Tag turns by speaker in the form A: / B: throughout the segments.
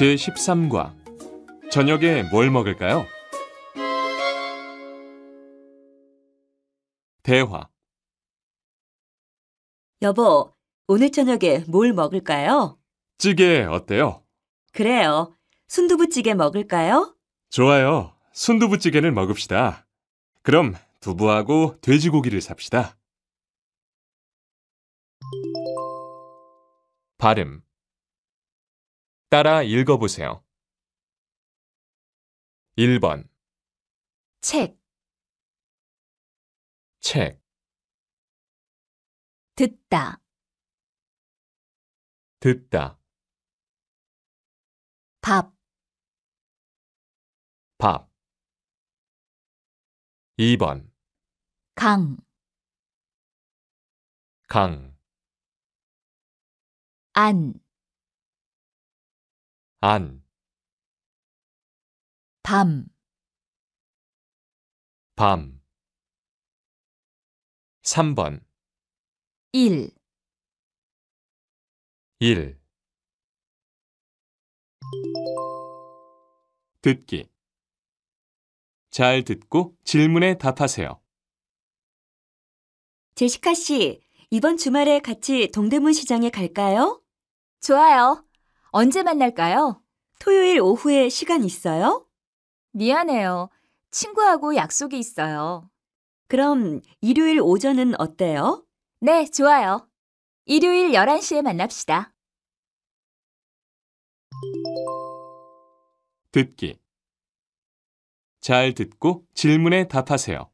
A: 제13과 저녁에 뭘 먹을까요? 대화
B: 여보, 오늘 저녁에 뭘 먹을까요?
A: 찌개 어때요?
B: 그래요. 순두부찌개 먹을까요?
A: 좋아요. 순두부찌개를 먹읍시다. 그럼 두부하고 돼지고기를 삽시다.
C: 발음 따라 읽어보세요. 1번 책, 책,
D: 듣다, 듣다, 밥,
C: 밥. 2번 강, 강,
D: 안, 안, 밤, 밤.
C: 3번, 1 1 듣기. 잘 듣고 질문에 답하세요.
B: 제시카 씨, 이번 주말에 같이 동대문 시장에 갈까요? 좋아요. 언제 만날까요? 토요일 오후에 시간 있어요? 미안해요. 친구하고 약속이 있어요. 그럼 일요일 오전은 어때요? 네, 좋아요. 일요일 11시에 만납시다.
A: 듣기 잘 듣고 질문에 답하세요.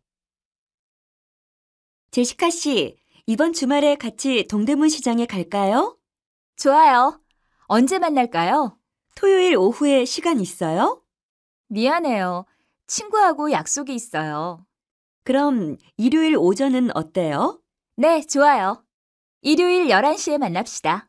C: 제시카
B: 씨, 이번 주말에 같이 동대문 시장에 갈까요? 좋아요. 언제 만날까요? 토요일 오후에 시간 있어요? 미안해요. 친구하고 약속이 있어요. 그럼 일요일 오전은 어때요?
D: 네, 좋아요. 일요일 11시에 만납시다.